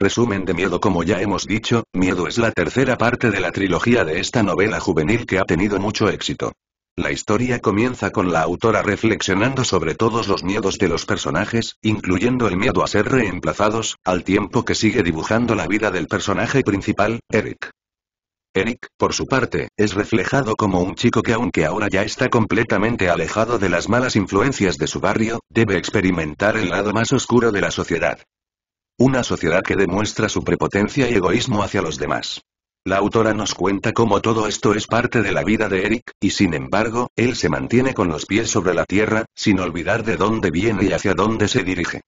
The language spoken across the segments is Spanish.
Resumen de Miedo Como ya hemos dicho, Miedo es la tercera parte de la trilogía de esta novela juvenil que ha tenido mucho éxito. La historia comienza con la autora reflexionando sobre todos los miedos de los personajes, incluyendo el miedo a ser reemplazados, al tiempo que sigue dibujando la vida del personaje principal, Eric. Eric, por su parte, es reflejado como un chico que aunque ahora ya está completamente alejado de las malas influencias de su barrio, debe experimentar el lado más oscuro de la sociedad. Una sociedad que demuestra su prepotencia y egoísmo hacia los demás. La autora nos cuenta cómo todo esto es parte de la vida de Eric, y sin embargo, él se mantiene con los pies sobre la tierra, sin olvidar de dónde viene y hacia dónde se dirige.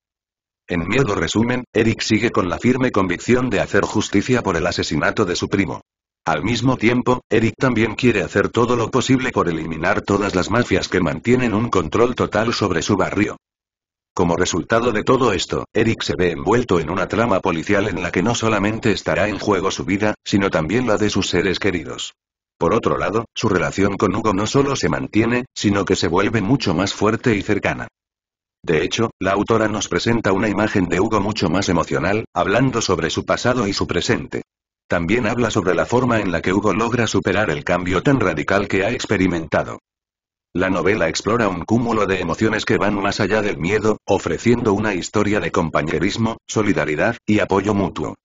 En miedo resumen, Eric sigue con la firme convicción de hacer justicia por el asesinato de su primo. Al mismo tiempo, Eric también quiere hacer todo lo posible por eliminar todas las mafias que mantienen un control total sobre su barrio. Como resultado de todo esto, Eric se ve envuelto en una trama policial en la que no solamente estará en juego su vida, sino también la de sus seres queridos. Por otro lado, su relación con Hugo no solo se mantiene, sino que se vuelve mucho más fuerte y cercana. De hecho, la autora nos presenta una imagen de Hugo mucho más emocional, hablando sobre su pasado y su presente. También habla sobre la forma en la que Hugo logra superar el cambio tan radical que ha experimentado. La novela explora un cúmulo de emociones que van más allá del miedo, ofreciendo una historia de compañerismo, solidaridad y apoyo mutuo.